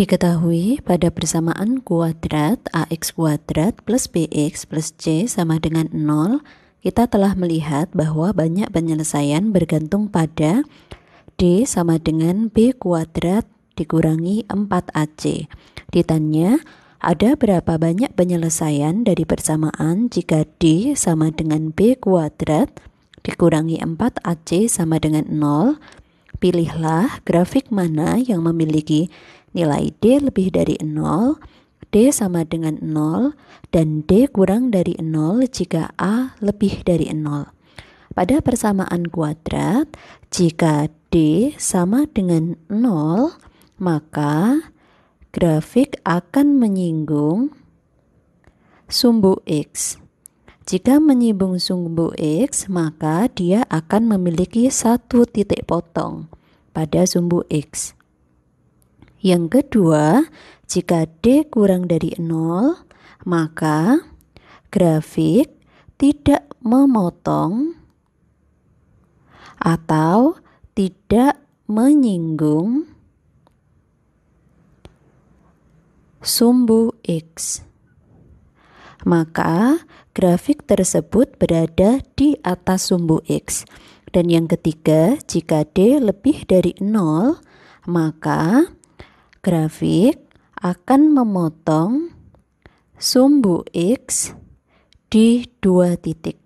Diketahui pada persamaan kuadrat AX kuadrat plus BX plus C sama dengan 0, kita telah melihat bahwa banyak penyelesaian bergantung pada D sama dengan B kuadrat dikurangi 4AC. Ditanya, ada berapa banyak penyelesaian dari persamaan jika D sama dengan B kuadrat dikurangi 4AC sama dengan 0, Pilihlah grafik mana yang memiliki nilai D lebih dari 0, D sama dengan 0, dan D kurang dari 0 jika A lebih dari 0. Pada persamaan kuadrat, jika D sama dengan 0, maka grafik akan menyinggung sumbu X. Jika menyibung sumbu X, maka dia akan memiliki satu titik potong pada sumbu X. Yang kedua, jika D kurang dari 0, maka grafik tidak memotong atau tidak menyinggung sumbu X maka grafik tersebut berada di atas sumbu X. Dan yang ketiga, jika D lebih dari 0, maka grafik akan memotong sumbu X di dua titik.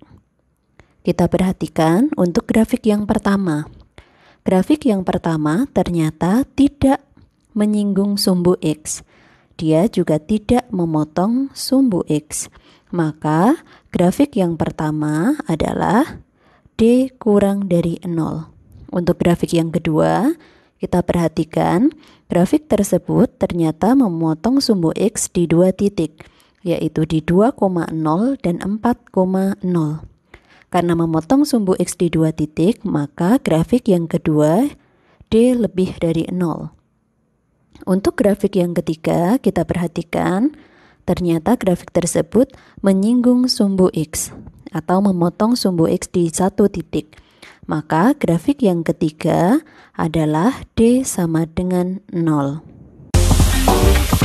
Kita perhatikan untuk grafik yang pertama. Grafik yang pertama ternyata tidak menyinggung sumbu X dia juga tidak memotong sumbu X. Maka grafik yang pertama adalah D kurang dari 0. Untuk grafik yang kedua, kita perhatikan grafik tersebut ternyata memotong sumbu X di dua titik, yaitu di 2,0 dan 4,0. Karena memotong sumbu X di dua titik, maka grafik yang kedua D lebih dari 0. Untuk grafik yang ketiga, kita perhatikan ternyata grafik tersebut menyinggung sumbu X atau memotong sumbu X di satu titik. Maka grafik yang ketiga adalah D sama dengan 0.